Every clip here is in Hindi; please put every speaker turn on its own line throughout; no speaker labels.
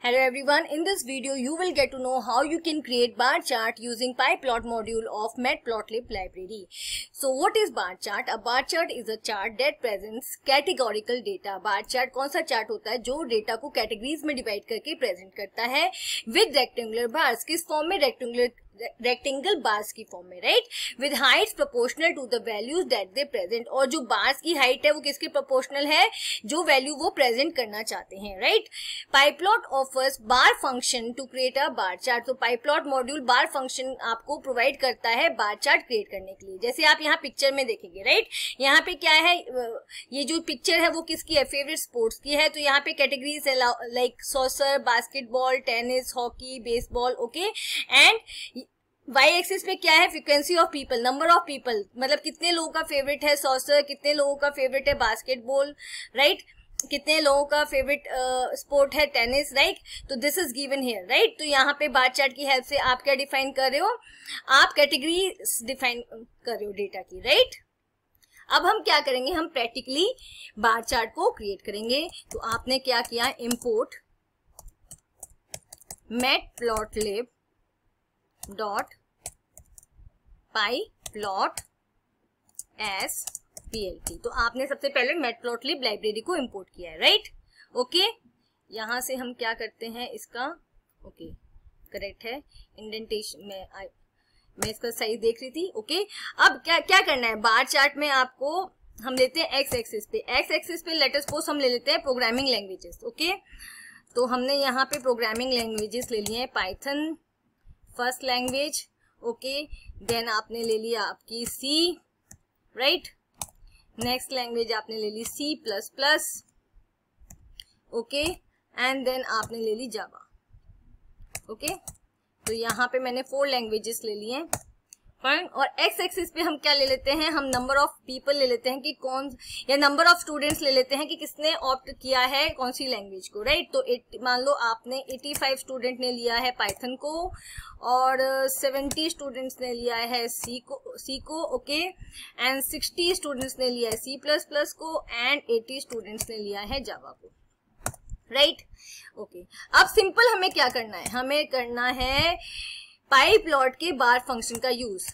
Hello everyone, in this video you will get to know how you can create bar chart using PyPlot module of Matplotlib library. So what is bar chart? A bar chart is a chart that presents categorical data. Bar chart kaun sa chart hota hai jo data ko categories mein divide karke present karta hai with rectangular bars. kis form mein rectangular rectangle bars की फॉर्म में right with height proportional to the values that they present और जो बार्स की हाइट है वो किसके प्रोपोर्शनल है जो वैल्यू वो प्रेजेंट करना चाहते हैं right pyplot offers bar function to create a bar chart तो पाइपलॉट मॉड्यूल बार फंक्शन आपको प्रोवाइड करता है बार चार्ट क्रिएट करने के लिए जैसे आप यहाँ पिक्चर में देखेंगे राइट यहाँ पे क्या है ये जो पिक्चर है वो किसकी है फेवरेट स्पोर्ट्स की है तो यहाँ पे कैटेगरीज है like soccer basketball tennis hockey baseball okay and Y axis पे क्या है frequency of people number of people मतलब कितने लोगों का फेवरेट है सॉसर कितने लोगों का फेवरेट है बास्केटबॉल राइट कितने लोगों का फेवरेट स्पोर्ट है टेनिस राइट तो this is given here right तो यहाँ पे बार चार्ट की हेल्प से आप क्या डिफाइन कर रहे हो आप कैटेगरी डिफाइन कर रहे हो डेटा की राइट right? अब हम क्या करेंगे हम प्रैक्टिकली बार चार्ट को क्रिएट करेंगे तो आपने क्या किया import matplotlib dot pyplot as T तो आपने सबसे पहले मेटप्लॉटलिब लाइब्रेरी को इंपोर्ट किया है राइट ओके यहाँ से हम क्या करते हैं इसका ओके करेक्ट है इंडेंटेशन में आ, मैं इसका साइज देख रही थी ओके अब क्या क्या करना है बार चार्ट में आपको हम लेते हैं एक्स एक्सिस पे एक्स एक्सिस पे लेटर पोस्ट हम ले लेते हैं प्रोग्रामिंग लैंग्वेजेस ओके तो हमने यहाँ पे प्रोग्रामिंग लैंग्वेजेस ले लिए हैं Python first language okay then आपने ले लिया आपकी सी राइट नेक्स्ट लैंग्वेज आपने ले ली C plus plus okay and then आपने ले ली जावा ओके okay? तो यहाँ पे मैंने फोर लैंग्वेजेस ले लिए हैं फर्न और एक्स एक्सिस पे हम क्या ले लेते हैं हम नंबर ऑफ पीपल ले लेते हैं कि कौन या नंबर ऑफ स्टूडेंट्स ले लेते हैं कि किसने ऑप्ट किया है कौन सी लैंग्वेज को राइट तो मान लो आपने 85 स्टूडेंट ने लिया है पाइथन को और 70 स्टूडेंट्स ने लिया है सी को सी को ओके एंड 60 स्टूडेंट्स ने लिया है सी प्लस प्लस को एंड 80 स्टूडेंट्स ने लिया है जावा को राइट right? Okay okay. अब सिंपल हमें क्या करना है हमें करना है पाई प्लॉट के बार फंक्शन का यूज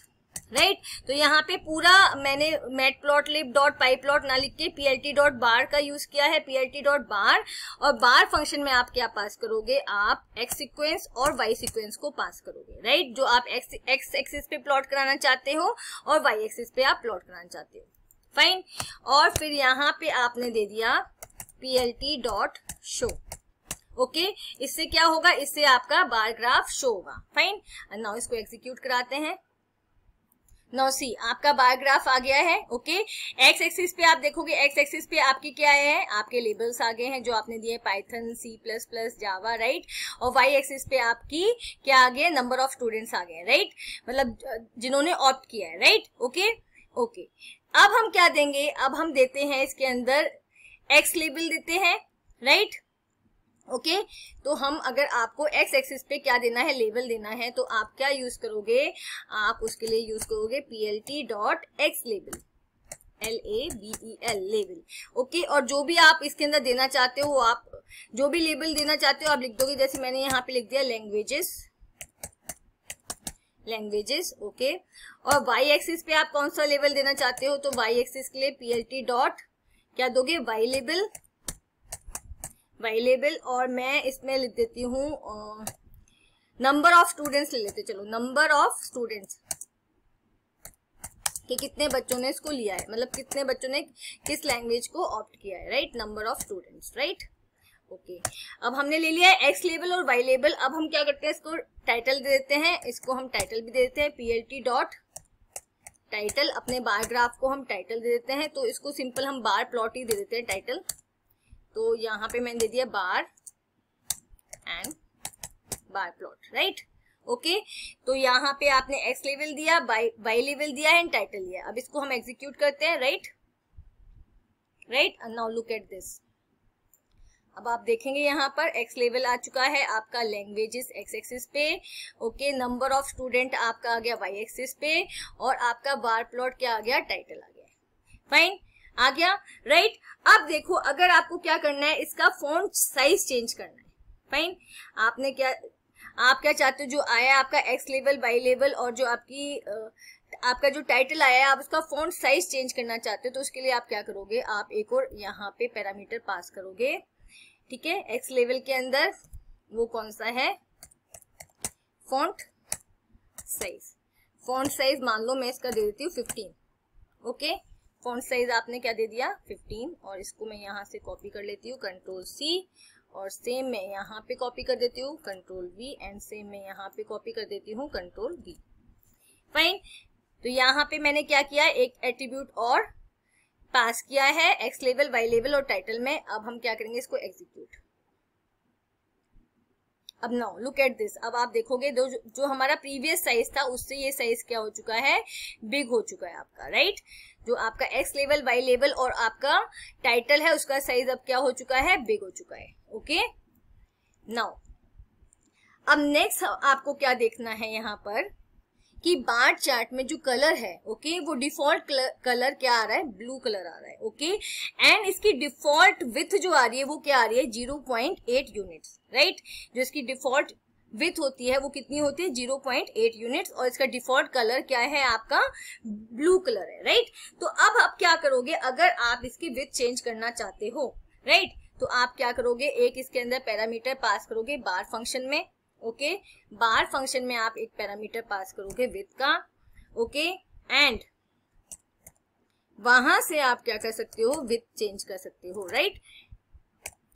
राइट right? तो यहाँ पे पूरा मैंने matplotlib dot pyplot ना लिख के पीएलटी डॉट बार का यूज किया है पीएलटी डॉट बार और बार फंक्शन में आप क्या पास करोगे आप एक्स सीक्वेंस और वाई सीक्वेंस को पास करोगे राइट right? जो आप एक्स एक्स एक्सिस पे प्लॉट कराना चाहते हो और वाई एक्सिस पे आप प्लॉट कराना चाहते हो फाइन और फिर यहाँ पे आपने दे दिया PLT dot show okay okay? इससे क्या होगा इससे आपका बार ग्राफ शो होगा फाइन नाउ इसको एग्जीक्यूट कराते हैं नाउ सी आपका बार ग्राफ आ गया है ओके एक्स एक्सिस पे आप देखोगे एक्स एक्सिस पे आपके क्या है आपके लेबल्स आ गए हैं जो आपने दिए Python C plus plus Java right और वाई एक्सिस पे आपकी क्या आ गया नंबर ऑफ स्टूडेंट्स आ गए राइट मतलब जिन्होंने ऑप्ट किया है राइट ओके ओके अब हम क्या देंगे अब हम देते हैं इसके अंदर एक्स लेबल देते हैं राइट ओके okay? तो हम अगर आपको एक्स एक्सिस पे क्या देना है लेवल देना है तो आप क्या यूज करोगे आप उसके लिए यूज करोगे P L T dot X लेवल L A B E L label okay और जो भी आप इसके अंदर देना चाहते हो आप जो भी लेबल देना चाहते हो आप लिख दोगे जैसे मैंने यहाँ पे लिख दिया लैंग्वेजेस लैंग्वेजेस ओके और वाई एक्सिस पे आप कौन सा लेवल देना चाहते हो तो वाई एक्सिस के लिए पी एल टी डॉट क्या दोगे वाई लेबल अवेलेबल और मैं इसमें लिख देती हूँ नंबर ऑफ स्टूडेंट्स ले लेते चलो नंबर ऑफ स्टूडेंट्स कि कितने बच्चों ने इसको लिया है मतलब कितने बच्चों ने किस लैंग्वेज को ऑप्ट किया है right number of students right okay अब हमने ले लिया है एक्स लेबल और वाई लेबल अब हम क्या करते हैं इसको टाइटल दे देते हैं इसको हम टाइटल भी दे देते हैं पीएलटी डॉट टाइटल अपने बायोग्राफ को हम टाइटल दे देते हैं तो इसको सिंपल हम बार प्लॉट ही दे देते हैं टाइटल तो यहाँ पे मैंने दे दिया bar and bar plot right okay तो यहाँ पे आपने एक्स लेवल दिया वाई लेवल दिया एंड टाइटल लिया अब इसको हम एग्जीक्यूट करते हैं right right now look at this अब आप देखेंगे यहाँ पर एक्स लेवल आ चुका है आपका लैंग्वेजेस एक्स एक्सिस पे ओके नंबर ऑफ स्टूडेंट आपका आ गया वाई एक्सिस पे और आपका बार प्लॉट क्या आ गया टाइटल आ गया फाइन आ गया राइट right? अब देखो अगर आपको क्या करना है इसका फोन साइज चेंज करना है फाइन आपने क्या आप क्या चाहते हो जो आया आपका एक्स लेवल बाई लेवल और जो आपकी आपका जो टाइटल आया है आप उसका फोन साइज चेंज करना चाहते हो तो उसके लिए आप क्या करोगे आप एक और यहाँ पे पैरामीटर पास करोगे ठीक है एक्स लेवल के अंदर वो कौन सा है फोन साइज फोन साइज मान लो मैं इसका दे देती हूँ fifteen okay okay? Font size आपने क्या दे दिया 15 और इसको मैं यहाँ से कॉपी कर लेती हूँ कंट्रोल सी और सेम मैं यहाँ पे कॉपी कर देती हूँ कंट्रोल वी एंड सेम मैं यहाँ पे कॉपी कर देती हूँ कंट्रोल डी फाइन तो यहाँ पे मैंने क्या किया एक एट्रीब्यूट और पास किया है एक्स लेवल वाई लेवल और टाइटल में अब हम क्या करेंगे इसको एग्जीक्यूट अब नो लुक एट दिस अब आप देखोगे जो जो हमारा प्रीवियस साइज था उससे ये साइज क्या हो चुका है बिग हो चुका है आपका राइट right? जो आपका एक्स लेवल वाई लेवल और आपका टाइटल है उसका साइज अब क्या हो चुका है बिग हो चुका है ओके okay? नाउ अब नेक्स्ट आपको क्या देखना है यहाँ पर कि बार चार्ट में जो कलर है ओके okay, वो डिफॉल्ट कलर क्या आ रहा है ब्लू कलर आ रहा है ओके okay? एंड इसकी डिफॉल्ट विथ जो आ रही है वो क्या आ रही है zero point eight unit right जो इसकी डिफॉल्ट विथ होती है वो कितनी होती है जीरो पॉइंट एट यूनिट और इसका डिफॉल्ट कलर क्या है आपका ब्लू कलर है राइट तो अब आप क्या करोगे अगर आप इसकी विथ चेंज करना चाहते हो राइट तो आप क्या करोगे एक इसके अंदर पैरामीटर पास करोगे बार फंक्शन में ओके बार फंक्शन में आप एक पैरामीटर पास करोगे विथ का ओके एंड वहां से आप क्या कर सकते हो विथ चेंज कर सकते हो राइट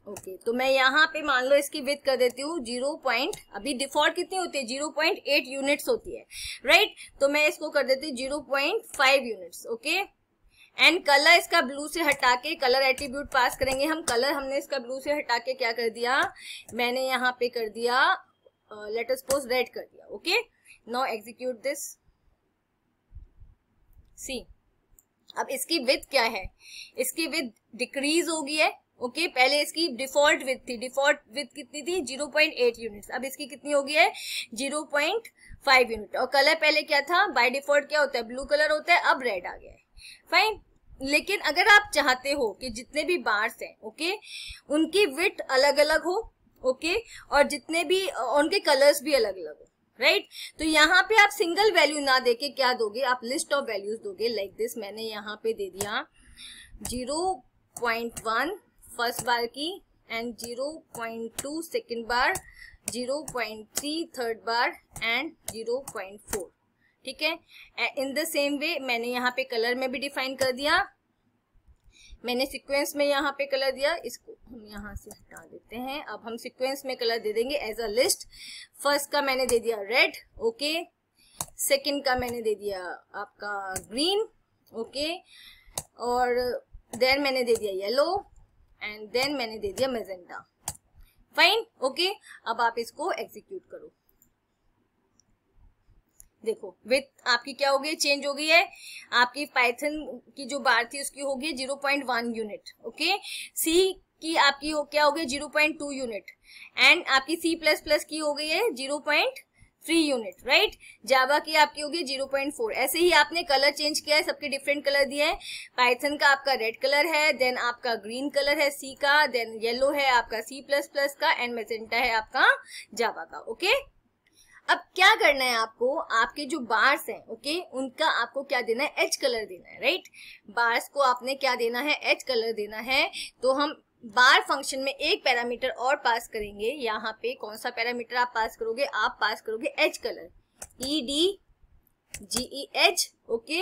ओके okay, तो मैं यहाँ पे मान लो इसकी विथ कर देती हूँ जीरो पॉइंट अभी डिफॉल्ट कितनी होती है जीरो पॉइंट एट यूनिट्स होती है राइट right? तो मैं इसको कर देती हूँ zero point five units okay and colour इसका ब्लू से हटा के कलर एटीब्यूट पास करेंगे हम कलर हमने इसका ब्लू से हटा के क्या कर दिया मैंने यहाँ पे कर दिया लेट अस पोज रेड कर दिया okay now execute this see अब इसकी विथ क्या है इसकी विथ डिक्रीज हो गई है ओके okay, पहले इसकी डिफॉल्ट विथ थी डिफॉल्ट विथ कितनी थी 0.8 यूनिट्स अब इसकी कितनी होगी है 0.5 यूनिट और कलर पहले क्या था बाय डिफॉल्ट क्या होता है ब्लू कलर होता है अब रेड आ गया है फाइन लेकिन अगर आप चाहते हो कि जितने भी बार्स हैं ओके okay, उनकी विथ अलग अलग हो ओके और जितने भी उनके कलर्स भी अलग अलग राइट right? तो यहाँ पे आप सिंगल वैल्यू ना देके क्या दोगे आप लिस्ट ऑफ वैल्यूज दोगे लाइक like दिस मैंने यहाँ पे दे दिया zero point one first bar की and zero point two second bar zero point three third bar and zero point four ठीक है इन द सेम वे मैंने यहाँ पे कलर में भी डिफाइन कर दिया मैंने सीक्वेंस में यहाँ पे कलर दिया इसको हम यहाँ से हटा देते हैं अब हम सीक्वेंस में कलर दे देंगे एज अ लिस्ट फर्स्ट का मैंने दे दिया रेड ओके सेकंड का मैंने दे दिया आपका ग्रीन ओके और देन मैंने दे दिया येलो एंड देन मैंने दे दिया मेजेंडा फाइन ओके अब आप इसको एग्जीक्यूट करो देखो विथ आपकी क्या हो गई चेंज हो गई है आपकी पाइथन की जो बार थी उसकी होगी zero point one unit okay C की आपकी हो क्या हो गई zero point two unit and आपकी सी प्लस प्लस की हो गई है zero point three unit right Java की आपकी होगी जीरो पॉइंट फोर ऐसे ही आपने कलर चेंज किया है सबके डिफरेंट कलर दिए हैं पाइथन का आपका रेड कलर है देन आपका ग्रीन कलर है सी का देन येलो है आपका सी प्लस प्लस का एंड मेजेंटा है आपका जावा का ओके okay? अब क्या करना है आपको आपके जो बार्स हैं ओके उनका आपको क्या देना है एच कलर देना है राइट बार्स को आपने क्या देना है एच कलर देना है तो हम बार फंक्शन में एक पैरामीटर और पास करेंगे यहाँ पे कौन सा पैरामीटर आप पास करोगे आप पास करोगे edge colour E D G E edge okay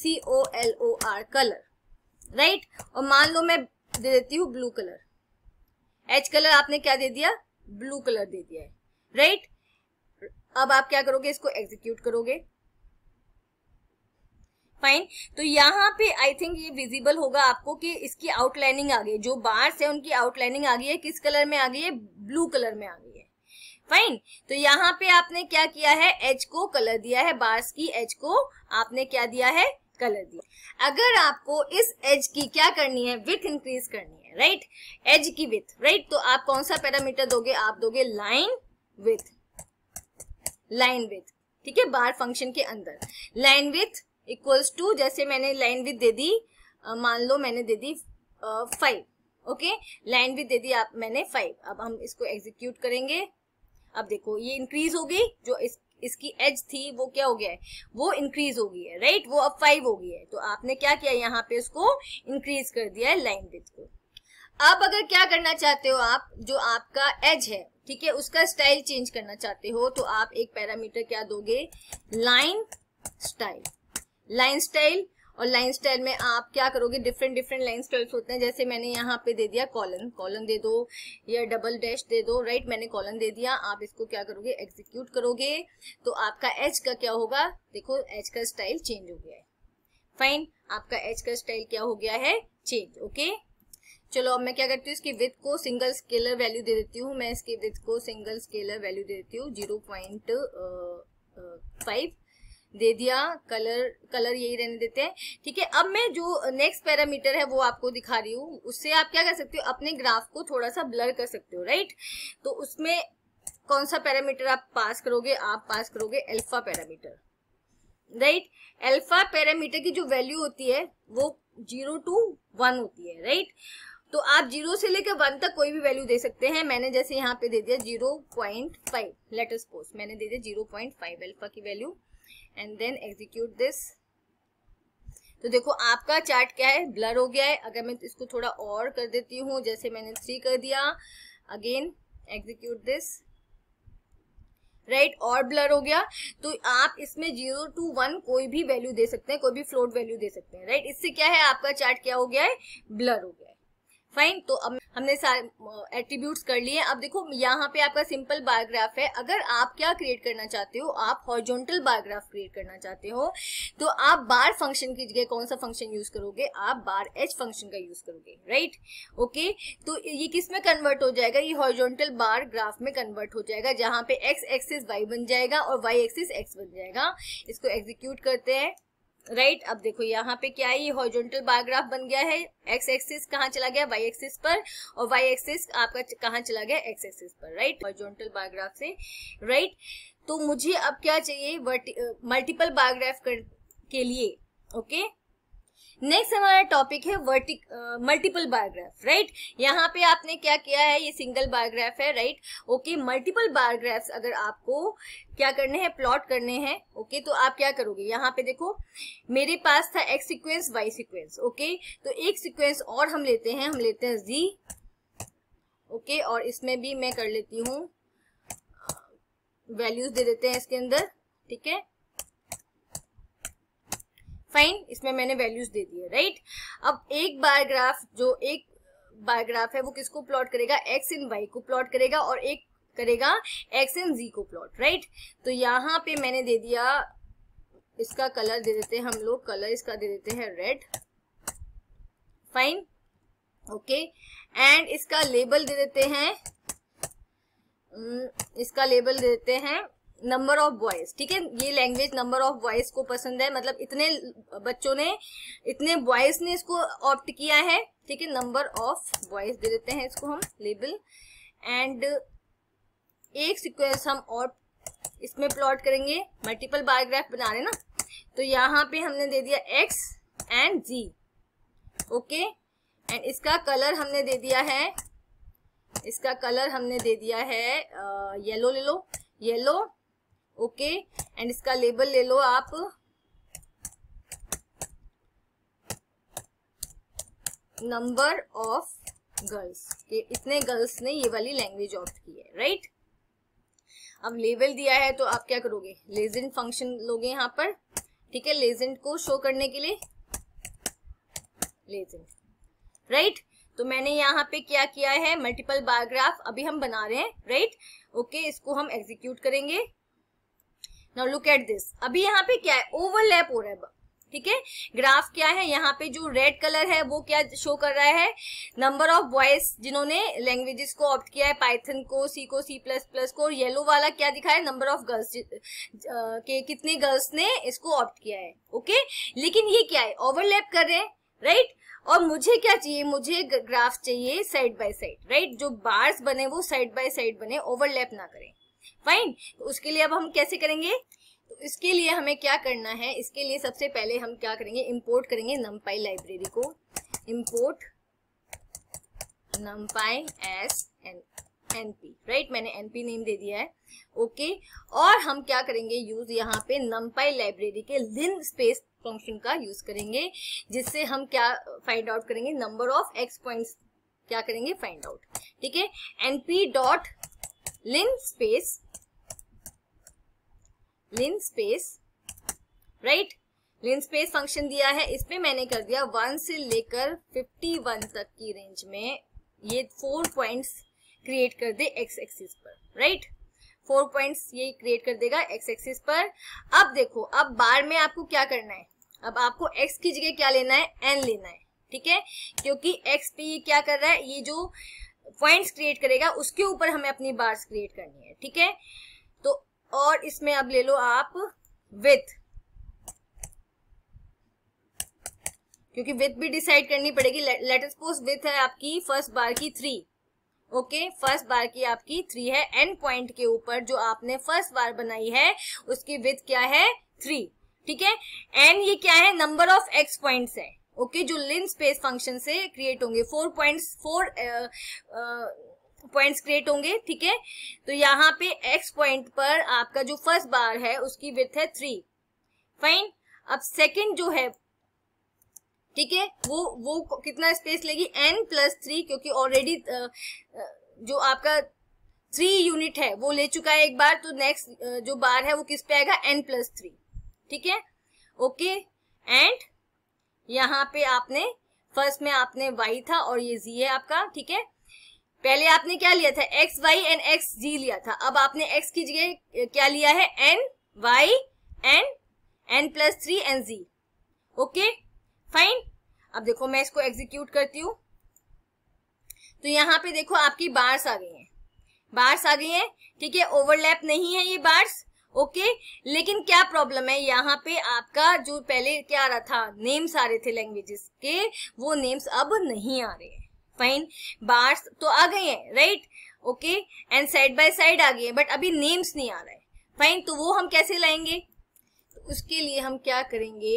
C O L O R colour right और मान लो मैं दे देती हूँ ब्लू कलर एच कलर आपने क्या दे दिया ब्लू कलर दे दिया है राइट अब आप क्या करोगे इसको एग्जीक्यूट करोगे फाइन तो यहाँ पे आई थिंक ये विजिबल होगा आपको कि इसकी आउटलाइनिंग आ गई जो बार्स है उनकी आउटलाइनिंग आ गई है किस कलर में आ गई है ब्लू कलर में आ गई है फाइन तो यहाँ पे आपने क्या किया है एच को कलर दिया है बार्स की एच को आपने क्या दिया है कलर दिया अगर आपको इस एज की क्या करनी है विथ इंक्रीज करनी है राइट एज की विथ राइट तो आप कौन सा पैरामीटर दोगे आप दोगे लाइन विथ लाइन विथ ठीक है बार फंक्शन के अंदर लाइन विथ इक्वल्स टू जैसे मैंने लाइन विथ दे दी मान लो मैंने दे दी फाइव ओके लाइन विथ दे दी आप मैंने फाइव अब हम इसको एग्जीक्यूट करेंगे अब देखो ये इंक्रीज हो गई जो इस इसकी एज थी वो क्या हो गया है वो इंक्रीज हो गई है राइट वो अब फाइव हो गई है तो आपने क्या किया यहाँ पे उसको इंक्रीज कर दिया है लाइन विथ को अब अगर क्या करना चाहते हो आप जो आपका एज है ठीक है उसका स्टाइल चेंज करना चाहते हो तो आप एक पैरामीटर क्या दोगे लाइन स्टाइल लाइन स्टाइल और लाइन स्टाइल में आप क्या करोगे डिफरेंट डिफरेंट लाइन स्टाइल्स होते हैं जैसे मैंने यहाँ पे दे दिया कॉलन कॉलन दे दो या डबल डैश दे दो राइट मैंने कॉलन दे दिया आप इसको क्या करोगे एग्जीक्यूट करोगे तो आपका एच का क्या होगा देखो एच का स्टाइल चेंज हो गया है फाइन आपका एच का स्टाइल क्या हो गया है चेंज ओके okay? चलो अब मैं क्या करती हूँ इसकी विथ को सिंगल स्केलर वैल्यू दे देती हूँ मैं इसकी विथ को सिंगल स्केलर वैल्यू दे देती हूँ जीरो पॉइंट फाइव दे दिया कलर कलर यही रहने देते हैं ठीक है अब मैं जो नेक्स्ट पैरामीटर है वो आपको दिखा रही हूँ उससे आप क्या कर सकते हो अपने ग्राफ को थोड़ा सा ब्लर कर सकते हो राइट तो उसमें कौन सा पैरामीटर आप पास करोगे आप पास करोगे alpha parameter right alpha parameter की जो वैल्यू होती है वो जीरो टू वन होती है राइट right? तो आप जीरो से लेकर वन तक कोई भी वैल्यू दे सकते हैं मैंने जैसे यहाँ पे दे दिया जीरो पॉइंट फाइव लेटर पोस्ट मैंने दे दिया जीरो पॉइंट फाइव एल्फा की value and then execute this तो देखो आपका चार्ट क्या है ब्लर हो गया है अगर मैं इसको थोड़ा और कर देती हूँ जैसे मैंने थ्री कर दिया again execute this right right, और ब्लर हो गया तो आप इसमें जीरो टू वन कोई भी वैल्यू दे सकते हैं कोई भी फ्लोट वैल्यू दे सकते हैं राइट right? इससे क्या है आपका चार्ट क्या हो गया है ब्लर हो गया है फाइन तो अब हमने सारे एट्रीब्यूट्स कर लिए अब देखो यहाँ पे आपका सिंपल बायोग्राफ है अगर आप क्या क्रिएट करना चाहते हो आप हॉर्जोंटल बायोग्राफ क्रिएट करना चाहते हो तो आप बार फंक्शन की जगह कौन सा फंक्शन यूज करोगे आप बार एच फंक्शन का यूज करोगे राइट ओके तो ये किस में कन्वर्ट हो जाएगा ये हॉर्जोंटल बार ग्राफ में कन्वर्ट हो जाएगा जहाँ पे एक्स एक्सिस वाई बन जाएगा और वाई एक्सिस एक्स बन जाएगा इसको एग्जीक्यूट करते हैं राइट right? अब देखो यहाँ पे क्या है ये हॉर्जोंटल बायोग्राफ बन गया है एक्स एक्सिस कहाँ चला गया वाई एक्सिस पर और वाई एक्सिस आपका कहाँ चला गया एक्स एक्सिस पर राइट हॉर्जोंटल बायोग्राफ से राइट right? तो मुझे अब क्या चाहिए मल्टीपल बायोग्राफ कर, के लिए ओके okay? नेक्स्ट हमारा टॉपिक है वर्टिक मल्टीपल बायोग्राफ राइट यहाँ पे आपने क्या किया है ये सिंगल बायोग्राफ है राइट ओके मल्टीपल बायोग्राफ्स अगर आपको क्या करने हैं प्लॉट करने हैं ओके okay, तो आप क्या करोगे यहाँ पे देखो मेरे पास था X sequence Y sequence okay तो एक सिक्वेंस और हम लेते हैं हम लेते हैं जी ओके okay, और इसमें भी मैं कर लेती हूँ वैल्यूज दे देते हैं इसके अंदर ठीक है फाइन इसमें मैंने वैल्यूज दे दिए राइट अब एक बायोग्राफ जो एक बायोग्राफ है वो किसको प्लॉट करेगा एक्स इन वाई को प्लॉट करेगा और एक करेगा एक्स इन जी को प्लॉट राइट तो यहाँ पे मैंने दे दिया इसका कलर दे देते हैं हम लोग कलर इसका दे देते हैं रेड फाइन ओके एंड इसका लेबल दे देते हैं हम्म, इसका लेबल दे देते हैं नंबर ऑफ बॉयज ठीक है ये लैंग्वेज नंबर ऑफ बॉयज को पसंद है मतलब इतने बच्चों ने इतने बॉयज ने इसको ऑप्ट किया है ठीक है नंबर ऑफ बॉयज दे देते हैं इसको हम लेबल एंड एक सिक्वेंस हम और इसमें प्लॉट करेंगे मल्टीपल बायोग्राफ बना रहे ना तो यहाँ पे हमने दे दिया X and G okay and इसका कलर हमने दे दिया है इसका कलर हमने दे दिया है येलो ले लो येलो ओके एंड इसका लेबल ले लो आप नंबर ऑफ गर्ल्स कि इतने गर्ल्स ने ये वाली लैंग्वेज ऑप्ट की है राइट अब लेबल दिया है तो आप क्या करोगे लेजेंड फंक्शन लोगे यहाँ पर ठीक है लेजेंड को शो करने के लिए लेजेंड राइट तो मैंने यहाँ पे क्या किया है मल्टीपल बायोग्राफ अभी हम बना रहे हैं राइट ओके इसको हम एग्जीक्यूट करेंगे नाउ लुक एट दिस अभी यहाँ पे क्या है ओवरलैप हो रहा है ठीक है ग्राफ क्या है यहाँ पे जो रेड कलर है वो क्या शो कर रहा है नंबर ऑफ बॉयज जिन्होंने लैंग्वेजेस को ऑप्ट किया है पाइथन को सी को सी प्लस प्लस को और येलो वाला क्या दिखा है नंबर ऑफ गर्ल्स के कितने गर्ल्स ने इसको ऑप्ट किया है ओके लेकिन ये क्या है ओवरलैप कर रहे हैं राइट और मुझे क्या चाहिए मुझे ग्राफ चाहिए साइड बाय साइड राइट जो बार्स बने वो साइड बाय साइड बने ओवरलैप ना करें फाइन तो उसके लिए अब हम कैसे करेंगे तो इसके लिए हमें क्या करना है इसके लिए सबसे पहले हम क्या करेंगे इम्पोर्ट करेंगे नमपाई लाइब्रेरी को import as N N P right मैंने एन पी नेम दे दिया है ओके okay? और हम क्या करेंगे यूज यहाँ पे नमपाई लाइब्रेरी के लिन स्पेस फंक्शन का यूज करेंगे जिससे हम क्या फाइंड आउट करेंगे नंबर ऑफ एक्स पॉइंट क्या करेंगे फाइंड आउट ठीक है NP dot linspace linspace right linspace function दिया है इसमें मैंने कर दिया वन से लेकर फिफ्टी वन तक की रेंज में ये फोर पॉइंट्स क्रिएट कर दे एक्स एक्सिस पर राइट फोर पॉइंट्स ये क्रिएट कर देगा एक्स एक्सिस पर अब देखो अब बार में आपको क्या करना है अब आपको एक्स की जगह क्या लेना है एन लेना है ठीक है क्योंकि एक्स पे ये क्या कर रहा है ये जो पॉइंट्स क्रिएट करेगा उसके ऊपर हमें अपनी बार्स क्रिएट करनी है ठीक है और इसमें अब ले लो आप विथ क्योंकि विथ भी डिसाइड करनी पड़ेगी लेट सपोज विथ है आपकी फर्स्ट बार की थ्री ओके फर्स्ट बार की आपकी थ्री है एंड पॉइंट के ऊपर जो आपने फर्स्ट बार बनाई है उसकी विथ क्या है थ्री ठीक है एंड ये क्या है नंबर ऑफ एक्स पॉइंट्स है ओके okay, जो लिन स्पेस फंक्शन से क्रिएट होंगे four point four points create होंगे ठीक है तो यहाँ पे एक्स पॉइंट पर आपका जो फर्स्ट बार है उसकी विथ है थ्री फाइन अब सेकंड जो है ठीक है वो वो कितना स्पेस लेगी एन प्लस थ्री क्योंकि ऑलरेडी जो आपका थ्री यूनिट है वो ले चुका है एक बार तो नेक्स्ट जो बार है वो किस पे आएगा एन प्लस थ्री ठीक है ओके एंड यहाँ पे आपने फर्स्ट में आपने वाई था और ये जी है आपका ठीक है पहले आपने क्या लिया था X Y and X G लिया था अब आपने एक्स की जगह क्या लिया है N Y N N plus three N G okay fine अब देखो मैं इसको एग्जीक्यूट करती हूँ तो यहाँ पे देखो आपकी बार्स आ गई हैं बार्स आ गई हैं ठीक है ओवरलैप नहीं है ये बार्स ओके लेकिन क्या प्रॉब्लम है यहाँ पे आपका जो पहले क्या आ रहा था नेम्स आ रहे थे लैंग्वेजेस के वो नेम्स अब नहीं आ रहे हैं फाइन बार्स तो आ गए हैं right okay and side by side आ गए बट अभी नेम्स नहीं आ रहा है फाइन तो वो हम कैसे लाएंगे तो उसके लिए हम क्या करेंगे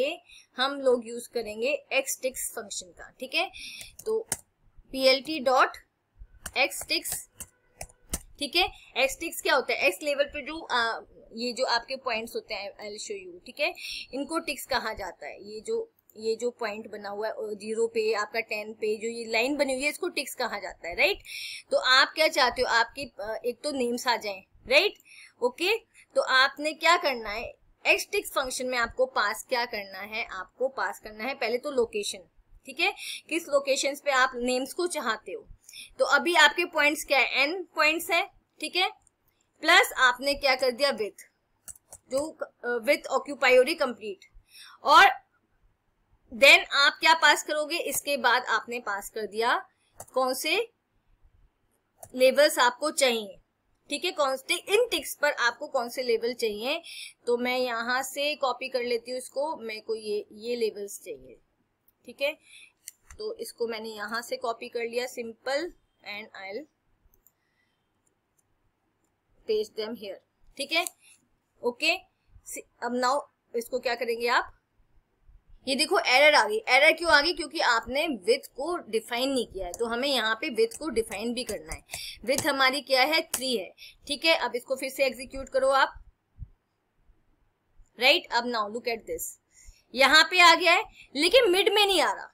हम लोग यूज करेंगे एक्स टिक्स फंक्शन का ठीक है तो P L T dot X ticks ठीक है एक्स टिक्स क्या होता है एक्स लेवल पे जो आ, ये जो आपके पॉइंट्स होते हैं आई शो यू ठीक है इनको टिक्स कहा जाता है ये जो ये जो पॉइंट बना हुआ है जीरो पे आपका टेन पे जो ये लाइन बनी हुई है इसको टिक्स कहा जाता है राइट तो आप क्या चाहते हो आपके एक तो नेम्स आ जाए राइट ओके तो आपने क्या करना है एक्स टिक्स फंक्शन में आपको पास क्या करना है आपको पास करना है पहले तो लोकेशन ठीक है किस लोकेशन पे आप नेम्स को चाहते हो तो अभी आपके पॉइंट्स क्या है एन पॉइंट्स है ठीक है प्लस आपने क्या कर दिया विथ जो विथ ऑक्यूपाई हो रही कंप्लीट और देन आप क्या पास करोगे इसके बाद आपने पास कर दिया कौन से लेवल्स आपको चाहिए ठीक है कौन से इन टिक्स पर आपको कौन से लेवल चाहिए तो मैं यहां से कॉपी कर लेती हूँ इसको मैं को ये ये लेवल्स चाहिए ठीक है तो इसको मैंने यहां से कॉपी कर लिया simple and I paste them here ठीक है ओके अब नाउ इसको क्या करेंगे आप ये देखो एरर आ गई एरर क्यों आ गई क्योंकि आपने विथ को डिफाइन नहीं किया है तो हमें यहाँ पे विथ को डिफाइन भी करना है विथ हमारी क्या है थ्री है ठीक है अब इसको फिर से एग्जीक्यूट करो आप राइट अब नाउ लुक एट दिस यहाँ पे आ गया है लेकिन मिड में नहीं आ रहा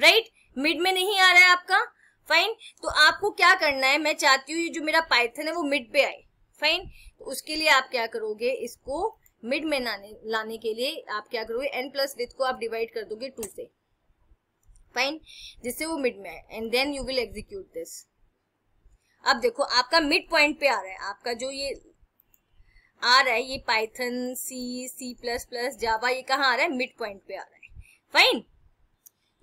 राइट right? मिड में नहीं आ रहा है आपका फाइन तो आपको क्या करना है मैं चाहती हूँ जो मेरा पाइथन है वो मिड पे आए फाइन तो उसके लिए आप क्या करोगे इसको मिड में लाने लाने के लिए आप क्या करोगे एन प्लस विथ को आप डिवाइड कर दोगे टू से फाइन जिससे वो मिड में आए and then you will execute this अब देखो आपका मिड पॉइंट पे आ रहा है आपका जो ये आ रहा है ये Python C C plus plus Java ये कहाँ आ रहा है मिड पॉइंट पे आ रहा है फाइन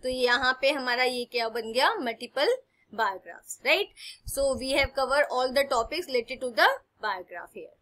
तो यहाँ पे हमारा ये क्या बन गया multiple biographs right so we have cover all the topics related to the biograph here